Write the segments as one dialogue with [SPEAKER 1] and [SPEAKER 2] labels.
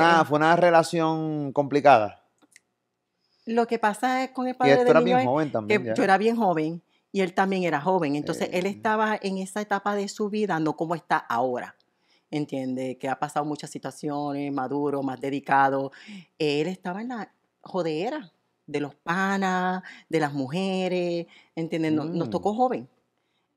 [SPEAKER 1] Eh, fue una relación complicada. Lo que pasa es con el padre era que yo era bien joven y él también era joven. Entonces él estaba en esa etapa de su vida, no como está ahora. ¿Entiende? Que ha pasado muchas situaciones, maduro, más dedicado. Él estaba en la jodera de los panas, de las mujeres, ¿entiendes? nos mm. tocó joven.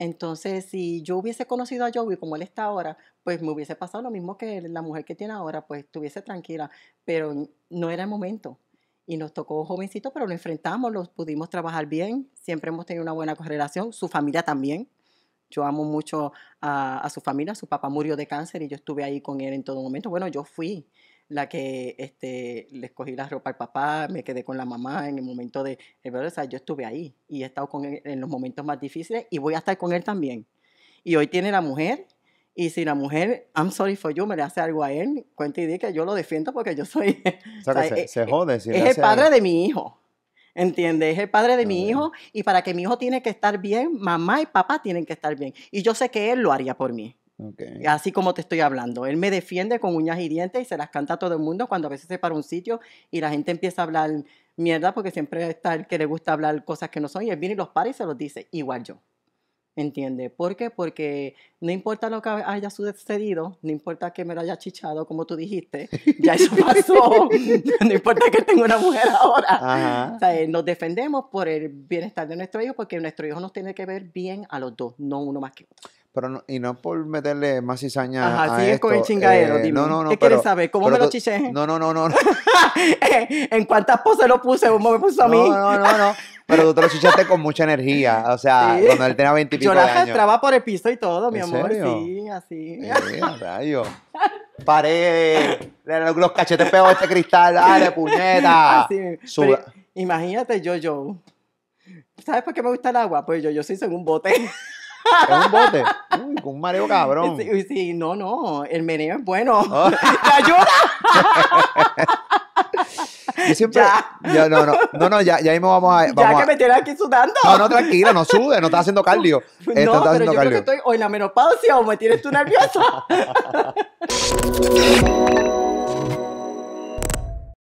[SPEAKER 1] Entonces, si yo hubiese conocido a Joey como él está ahora, pues me hubiese pasado lo mismo que la mujer que tiene ahora, pues estuviese tranquila, pero no era el momento. Y nos tocó jovencito, pero lo enfrentamos, lo pudimos trabajar bien, siempre hemos tenido una buena correlación, su familia también. Yo amo mucho a, a su familia, su papá murió de cáncer y yo estuve ahí con él en todo momento. Bueno, yo fui la que este, le escogí la ropa al papá, me quedé con la mamá en el momento de, eh, o yo estuve ahí y he estado con él en los momentos más difíciles y voy a estar con él también. Y hoy tiene la mujer y si la mujer, I'm sorry for you, me le hace algo a él, cuenta y di que yo lo defiendo porque yo soy... O sea, que se, eh, eh, jode. es el padre de mi hijo. ¿Entiendes? Es el padre de mi hijo y para que mi hijo tiene que estar bien, mamá y papá tienen que estar bien. Y yo sé que él lo haría por mí. Así como te estoy hablando. Él me defiende con uñas y dientes y se las canta a todo el mundo cuando a veces se para un sitio y la gente empieza a hablar mierda porque siempre está el que le gusta hablar cosas que no son y él viene y los para y se los dice. Igual yo. ¿Entiendes? ¿Por qué? Porque no importa lo que haya sucedido, no importa que me lo haya chichado, como tú dijiste, ya eso pasó, no importa que tenga una mujer ahora. Eh, nos defendemos por el bienestar de nuestro hijo, porque nuestro hijo nos tiene que ver bien a los dos, no uno más que otro. Pero no, y no por meterle más cizaña Ajá, a sigues esto. con el chingadero, eh, No, no, no, ¿Qué quieres saber? ¿Cómo me lo chiché? No, no, no, no. Eh, ¿En cuántas poses lo puse? ¿Cómo me puso a mí? No, no, no, no. Pero tú te lo chichaste con mucha energía. O sea, cuando él tenía 20 y Yo la por el piso y todo, mi amor. Sí, así. Eh, rayo. Paré los cachetes pegó este cristal. Dale, puñeta. Así. imagínate yo, yo. ¿Sabes por qué me gusta el agua? Pues yo, yo soy según un bote. Es un bote. con un mareo cabrón. Sí, sí, no, no. El meneo es bueno. Ah. ¡Te ayuda! Yo siempre. Ya. no, no, no, no, ya, ya mismo vamos a. Vamos ya que me tienes aquí sudando. No, no, tranquila, no sudes, no estás haciendo cardio. no, pero yo creo que estoy o en la menopausia o me tienes tú nerviosa.